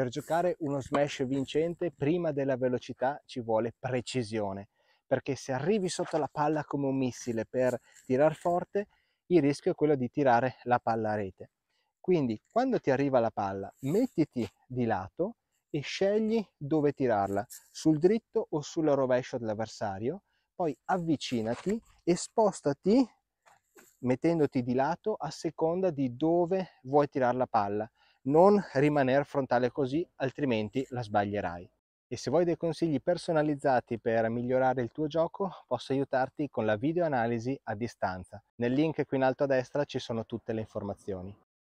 Per giocare uno smash vincente, prima della velocità ci vuole precisione, perché se arrivi sotto la palla come un missile per tirar forte, il rischio è quello di tirare la palla a rete. Quindi, quando ti arriva la palla, mettiti di lato e scegli dove tirarla, sul dritto o sul rovescio dell'avversario, poi avvicinati e spostati mettendoti di lato a seconda di dove vuoi tirare la palla non rimanere frontale così, altrimenti la sbaglierai. E se vuoi dei consigli personalizzati per migliorare il tuo gioco, posso aiutarti con la videoanalisi a distanza. Nel link qui in alto a destra ci sono tutte le informazioni.